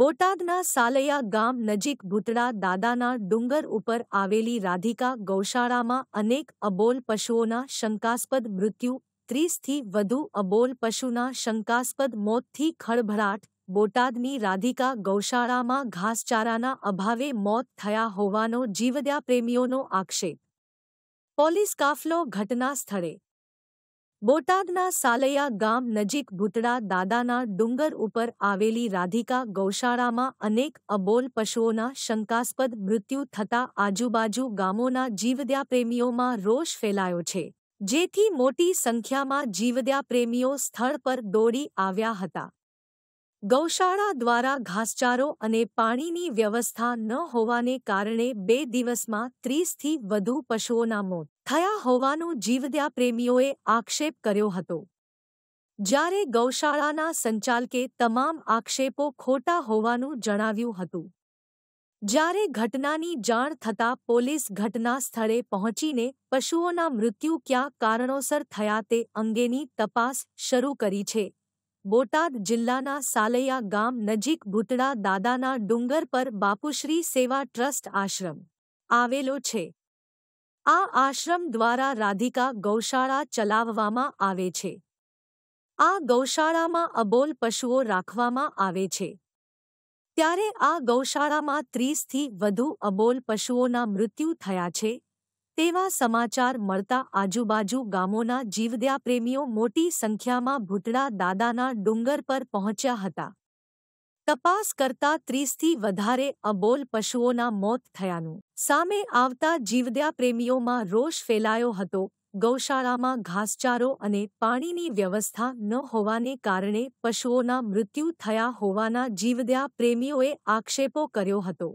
બોટાદના સાલૈયા ગામ નજીક ભૂતળા દાદાના ડુંગર ઉપર આવેલી રાધિકા ગૌશાળામાં અનેક અબોલ પશુઓના શંકાસ્પદ મૃત્યુ ત્રીસથી વધુ અબોલ પશુના શંકાસ્પદ મોતથી ખળભળાટ બોટાદની રાધિકા ગૌશાળામાં ઘાસચારાના અભાવે મોત થયા હોવાનો જીવદયા પ્રેમીઓનો આક્ષેપ પોલીસ કાફલો ઘટના સ્થળે બોટાદના સાલૈયા ગામ નજીક ભૂતડા દાદાના ડુંગર ઉપર આવેલી રાધિકા ગૌશાળામાં અનેક અબોલ પશુઓના શંકાસ્પદ મૃત્યુ થતા આજુબાજુ ગામોના જીવદ્યા પ્રેમીઓમાં રોષ ફેલાયો છે જેથી મોટી સંખ્યામાં જીવદ્યા પ્રેમીઓ સ્થળ પર દોડી આવ્યા હતા ગૌશાળા દ્વારા ઘાસચારો અને પાણીની વ્યવસ્થા ન હોવાને કારણે બે દિવસમાં ત્રીસથી વધુ પશુઓના મોત થયા હોવાનો જીવદ્યા પ્રેમીઓએ આક્ષેપ કર્યો હતો જ્યારે ગૌશાળાના સંચાલકે તમામ આક્ષેપો ખોટા હોવાનું જણાવ્યું હતું જ્યારે ઘટનાની જાણ થતાં પોલીસ ઘટના સ્થળે પહોંચીને પશુઓના મૃત્યુ ક્યાં કારણોસર થયા તે અંગેની તપાસ શરૂ કરી છે બોટાદ જિલ્લાના સાલૈયા ગામ નજીક ભૂતડા દાદાના ડુંગર પર બાપુશ્રી સેવા ટ્રસ્ટ આશ્રમ આવેલો છે આ આશ્રમ દ્વારા રાધિકા ગૌશાળા ચલાવવામાં આવે છે આ ગૌશાળામાં અબોલ પશુઓ રાખવામાં આવે છે ત્યારે આ ગૌશાળામાં ત્રીસથી વધુ અબોલ પશુઓના મૃત્યુ થયા છે તેવા સમાચાર મળતા આજુબાજુ ગામોના જીવદ્યા પ્રેમીઓ મોટી સંખ્યામાં ભૂતળા દાદાના ડુંગર પર પહોંચ્યા હતા તપાસ કરતા ત્રીસથી વધારે અબોલ પશુઓના મોત થયાનું સામે આવતા જીવદ્યા પ્રેમીઓમાં રોષ ફેલાયો હતો ગૌશાળામાં ઘાસચારો અને પાણીની વ્યવસ્થા ન હોવાને કારણે પશુઓના મૃત્યુ થયા હોવાના જીવદ્યા પ્રેમીઓએ આક્ષેપો કર્યો હતો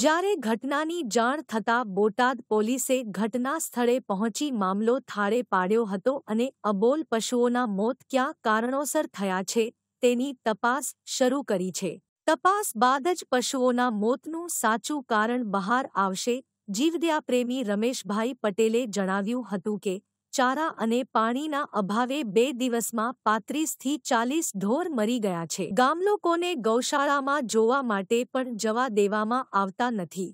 જ્યારે ઘટનાની જાણ થતાં બોટાદ પોલીસે ઘટના સ્થળે પહોંચી મામલો થાળે પાડ્યો હતો અને અબોલ પશુઓના મોત ક્યાં કારણોસર થયા છે તેની તપાસ શરૂ કરી છે તપાસ બાદ જ પશુઓના મોતનું સાચું કારણ બહાર આવશે જીવદયા રમેશભાઈ પટેલે જણાવ્યું હતું કે ચારા અને પાણીના અભાવે બે દિવસમાં પાંત્રીસથી ચાલીસ ઢોર મરી ગયા છે ગામલોકોને ગૌશાળામાં જોવા માટે પણ જવા દેવામાં આવતા નથી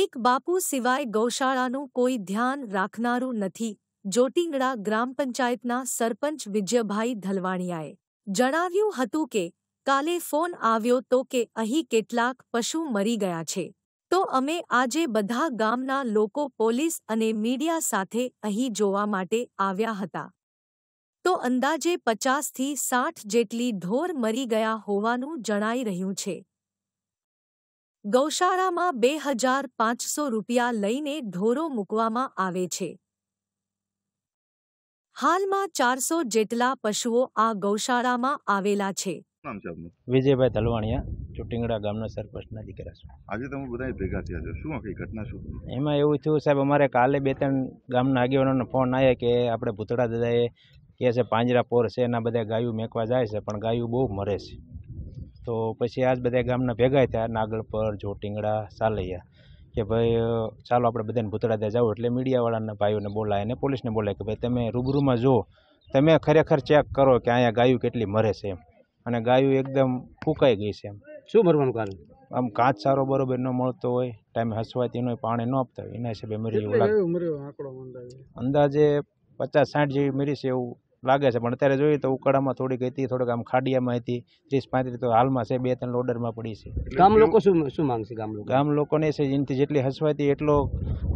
એક બાપુ સિવાય ગૌશાળાનું કોઈ ધ્યાન રાખનારું નથી જોટીંગડા ગ્રામ પંચાયતના સરપંચ વિજયભાઈ ધલવાણિયાએ જણાવ્યું હતું કે કાલે ફોન આવ્યો તો કે અહીં કેટલાક પશુ મરી ગયા છે તો અમે આજે બધા ગામના લોકો પોલીસ અને મીડિયા સાથે અહીં જોવા માટે આવ્યા હતા તો અંદાજે પચાસથી સાઠ જેટલી ઢોર મરી ગયા હોવાનું જણાઈ રહ્યું છે ગૌશાળામાં બે હજાર પાંચસો રૂપિયા લઈને ઢોરો મૂકવામાં આવે છે હાલમાં ચારસો જેટલા પશુઓ આ ગૌશાળામાં આવેલા છે નામ છે આપનું વિજયભાઈ તલવાણિયા ચુટીંગડા ગામના સરપંચના દીકરા છું આજે તમે બધા ભેગા થયા છો શું આખી ઘટના શું એમાં એવું થયું સાહેબ અમારે કાલે બે ત્રણ ગામના આગેવાનોનો ફોન આવ્યા કે આપણે ભૂતળા દાદાએ કહે છે પાંજરા પોર છે એના બધા ગાયું મેંકવા જાય છે પણ ગાયું બહુ મરે છે તો પછી આજ બધા ગામના ભેગા થયા નાગલપર જોટીંગડા સાલૈયા કે ભાઈ ચાલો આપણે બધાને ભૂતળા ત્યાં જાઓ એટલે મીડિયાવાળાના ભાઈઓને બોલાય અને પોલીસને બોલાય કે ભાઈ તમે રૂબરૂમાં જુઓ તમે ખરેખર ચેક કરો કે અહીંયા ગાયું કેટલી મરે છે એમ અને ગાયું એકદમ ફૂંકાઈ ગઈ છે એમ શું મરવાનું કારણ આમ કાચ સારો બરોબર ન મળતો હોય ટાઈમે હસવાથી એનો પાણી ન આપતા હોય એના હિસાબે મરી એવું અંદાજે પચાસ સાઠ જેવી મરી છે એવું લાગે છે પણ અત્યારે જોઈએ તો ઉકાળામાં થોડીક હતી થોડીક આમ ખાડિયામાં હતી ત્રીસ પાંત્રીસ તો હાલમાં છે બે ત્રણ લોડરમાં પડી છે ગામ લોકો શું શું માંગશે ગામ લોકો ગામ લોકોને છે એનાથી જેટલી હસવાતી એટલો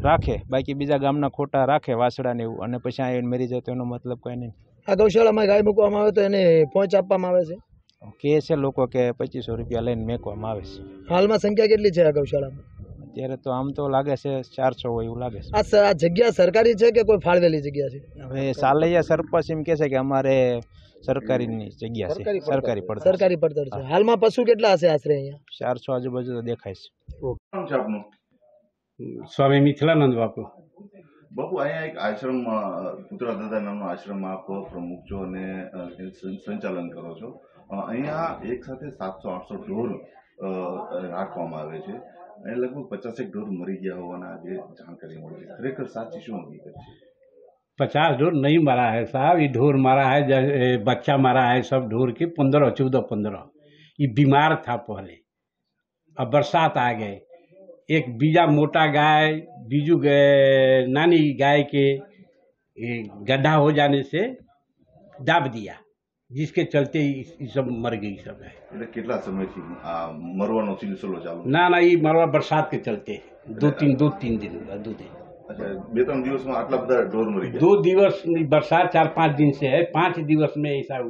રાખે બાકી બીજા ગામના ખોટા રાખે વાસડાને એવું અને પછી આ મરી જાય તો એનો મતલબ કંઈ નહીં આ ગૌશાળામાં ગાય મૂકવામાં આવે તો એને પહોંચ આપવામાં આવે છે કે છે લોકો કે પચીસો રૂપિયા લઈને મેકવામાં આવે છે હાલમાં સંખ્યા કેટલી છે આ ગૌશાળામાં અત્યારે તો આમ તો લાગે છે ચારસો હોય એવું લાગે છે આ સ- આ જગ્યા સરકારી છે કે કોઈ ફાળવેલી જગ્યા છે હવે સાલૈયા સરપંચ એમ કે છે કે અમારે સરકારીની જગ્યા છે સરકારી પડતર સરકારી પડતર છે હાલમાં પશુ કેટલા હશે આશરે અહીંયા ચારસો આજુબાજુ તો દેખાય છે સ્વામી મિથિલાનંદ બાપુ બાપુ અહીંયા એક આશ્રમમાં પુત્રાધાતા નામના આશ્રમ આપ પ્રમુખ છો અને સંચાલન કરો છો અહીંયા એક સાથે સાતસો આઠસો ઢોર રાખવામાં આવે છે અને લગભગ પચાસેક ઢોર મરી ગયા હોવાના આજે જાણકારી મળી છે ખરેખર સાચી શું હકીકત છે પચાસ ઢોર નહીં મારા હે સાહેબ એ ઢોર મારા है जैसे बच्चा मारा है सब ढोर के पंद्रह પંદર पंद्रह ये बीमार था पहले अब बरसात आ गए एक बीजा मोटा गाय बीजू नानी गाय के गड्ढा हो जाने से दाब दिया जिसके चलते इस सब मर गई सब है कितना समय थी मरवा चलो चालू ना ना ये मरवा बरसात के चलते दो तीन दो तीन दिन दो दिन अच्छा ત્રણ दिवस में બધા ઢોર મરી ગયા દો દિવસની વરસાદ ચાર પાંચ દિન સે હે પાંચ દિવસ મેં એસા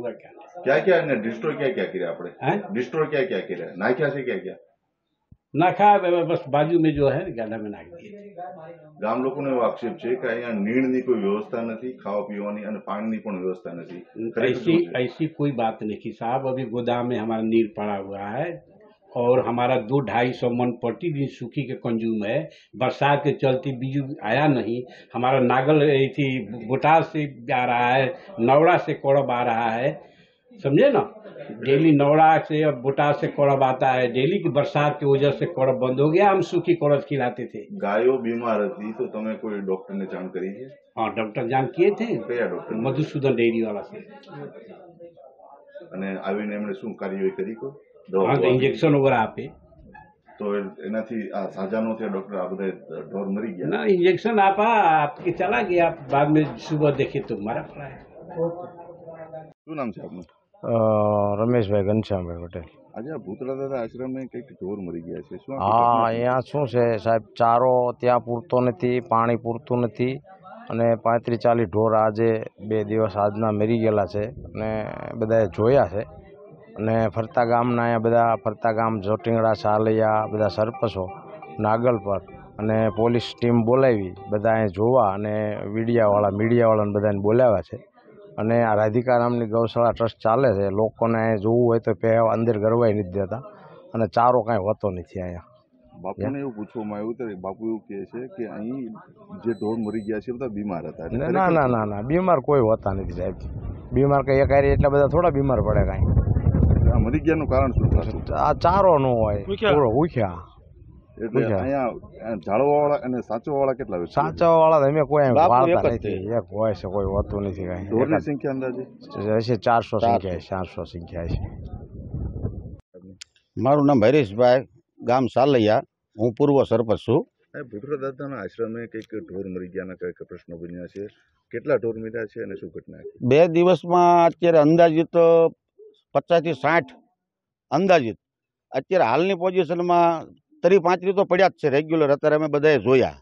क्या क्या क्या क्या डिस्ट्रॉय क्या क्या किया आपने डिस्ट्रॉय क्या क्या किया નાખ્યા से क्या क्या ના ખા બસ બાજુ મેં જો હે ને ગાડામાં નાખી દીધી ગામ લોકોનો એવો આક્ષેપ છે કે અહીંયા નીણની કોઈ વ્યવસ્થા નથી ખાવા પીવાની અને પાણીની પણ व्यवस्था नहीं ऐसी ऐसी कोई बात नहीं की साहब अभी गोदाम में हमारा नीर पड़ा हुआ है और हमारा दो ढाई सौ मन प्रतिदिन सूखी के कंज्यूम है बरसात के चलते बीजू आया नहीं हमारा नागल थी बोटार से आ रहा है नवड़ा से कौड़ब आ रहा है समझे ना डेली नौड़ा से और बुटा से कौड़ब आता है डेली की बरसात की वजह से कौड़ब बंद हो गया हम सूखी कौड़ब खिलाते थे गायो बीमार थी तो तुम्हें कोई डॉक्टर ने जान करी है हाँ डॉक्टर जान किए थे मधुसूदन डेयरी वाला से અને આવીને એમણે શું કાર્યવાહી કરી કો ઇન્જેક્શન વગેરે આપે તો એનાથી આ સાજા નો થયા ડોક્ટર આ બધા ઢોર મરી ગયા ના ઇન્જેક્શન આપા આપકે ચલા ગયા બાદ મેં સુબહ દેખી તો મારા પડા શું નામ છે આપનું રમેશભાઈ ઘનશ્યામભાઈ પટેલ આજે મરી ગયા છે હા અહીંયા શું છે સાહેબ ચારો ત્યાં પૂરતો નથી પાણી પૂરતું નથી અને પાંત્રીસ ચાલીસ ઢોર આજે બે દિવસ આજના મરી ગયેલા છે અને બધાએ જોયા છે અને ફરતા ગામના અહીંયા બધા ફરતા ગામ જોટીંગડા સાલૈયા બધા સરપંચો નાગલ પર અને પોલીસ ટીમ બોલાવી બધા અહીંયા જોવા અને મીડિયાવાળા મીડિયાવાળાને બધાને બોલાવ્યા છે અને આ રાધિકા નામની ગૌશાળા ટ્રસ્ટ ચાલે છે લોકોને અહીંયા જોવું હોય તો પહેવા અંદર ગરવાઈ નથી દેતા અને ચારો કાંઈ હોતો નથી અહીંયા બાપુને એવું પૂછવામાં આવ્યું તો બાપુ એવું કહે છે કે અહીં જે ઢોર મરી છે બધા બીમાર હતા ના ના ના ના બીમાર કોઈ હોતા નથી સાહેબ બીમાર કંઈ એક એટલા બધા થોડા બીમાર પડે કાંઈ મરી ગયાનું કારણ શું આ ચારો ન હોય પૂરો ઉખ્યા અહીંયા જાળવા અને સાચવા કેટલા સાચવા વાળા હોય છે કોઈ હોતું નથી કઈ ઢોરની સંખ્યા અંદાજે ચારસો સંખ્યા ચારસો સંખ્યા છે મારું નામ હરીશભાઈ ગામ સાલૈયા હું પૂર્વ સરપંચ છું ભૂતરા દાદાના આશ્રમે કંઈક ઢોર મરી ગયાના કંઈક પ્રશ્નો બન્યા છે કેટલા ઢોર મર્યા છે અને શું ઘટના બે દિવસમાં અત્યારે અંદાજિત પચાસથી સાઠ અંદાજિત અત્યારે હાલની પોઝિશનમાં તરી પાંચરી તો પડ્યા જ છે રેગ્યુલર અત્યારે અમે બધાએ જોયા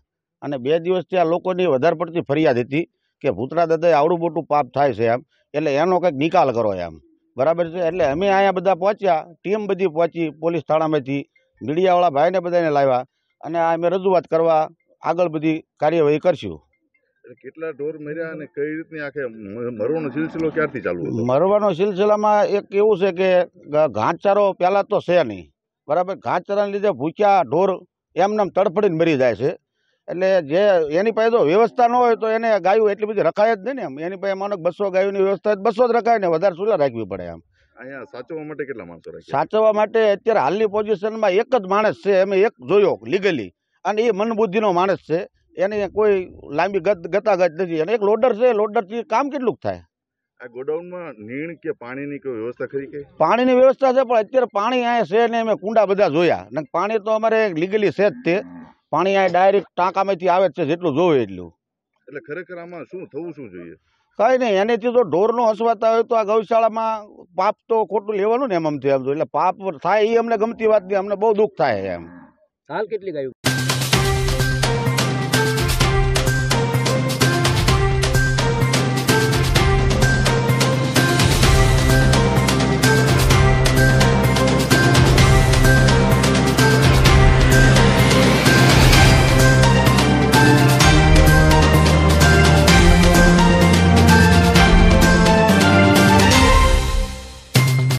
અને બે દિવસથી આ લોકોની વધારે પડતી ફરિયાદ હતી કે ભૂતરા દાદાએ આવડું મોટું પાપ થાય છે એમ એટલે એનો કંઈક નિકાલ કરો એમ બરાબર છે એટલે અમે અહીંયા બધા પહોંચ્યા ટીમ બધી પહોંચી પોલીસ થાણામાંથી મીડિયાવાળા ભાઈને બધાને લાવ્યા અને આ અમે રજૂઆત કરવા આગળ બધી કાર્યવાહી કરશું કેટલા ઢોર મર્યા અને કઈ રીતની આખે મરવાનો સિલસિલો ક્યારથી ચાલુ મરવાનો સિલસિલામાં એક એવું છે કે ઘાટચારો પહેલાં તો છે નહીં બરાબર ઘાસચારાને લીધે ભૂખ્યા ઢોર એમને તડફડીને મરી જાય છે એટલે જે એની પાસે જો વ્યવસ્થા ન હોય તો એને ગાયું એટલી બધી રખાય જ નહીં ને એમ એની પાસે માનો બસો ગાયોની વ્યવસ્થા બસો જ રખાય ને વધારે સૂર્ય રાખવી પડે એમ અહીંયા સાચવવા માટે કેટલા માણસો રાખે સાચવવા માટે અત્યારે હાલની પોઝિશનમાં એક જ માણસ છે અમે એક જોયો લીગલી અને એ મનબુદ્ધિનો માણસ છે એને કોઈ લાંબી ગત ગતાગત નથી અને એક લોડર છે લોડરથી કામ કેટલુંક થાય આ ગોડાઉનમાં નીણ કે પાણીની કોઈ વ્યવસ્થા ખરી કે પાણીની વ્યવસ્થા છે પણ અત્યારે પાણી અહીંયા છે ને અમે કુંડા બધા જોયા ને પાણી તો અમારે લીગલી છે જ તે પાણી અહીંયા ડાયરેક્ટ ટાંકામાંથી આવે છે જેટલું જોવે એટલું એટલે ખરેખર આમાં શું થવું શું જોઈએ કઈ નહીં એનેથી જો ઢોરનો હસવાતા હોય તો આ ગૌશાળામાં પાપ તો ખોટું લેવાનું ને એમ આમથી એટલે પાપ થાય એ અમને ગમતી વાત નહીં અમને બહુ દુઃખ થાય એમ હાલ કેટલી ગાયું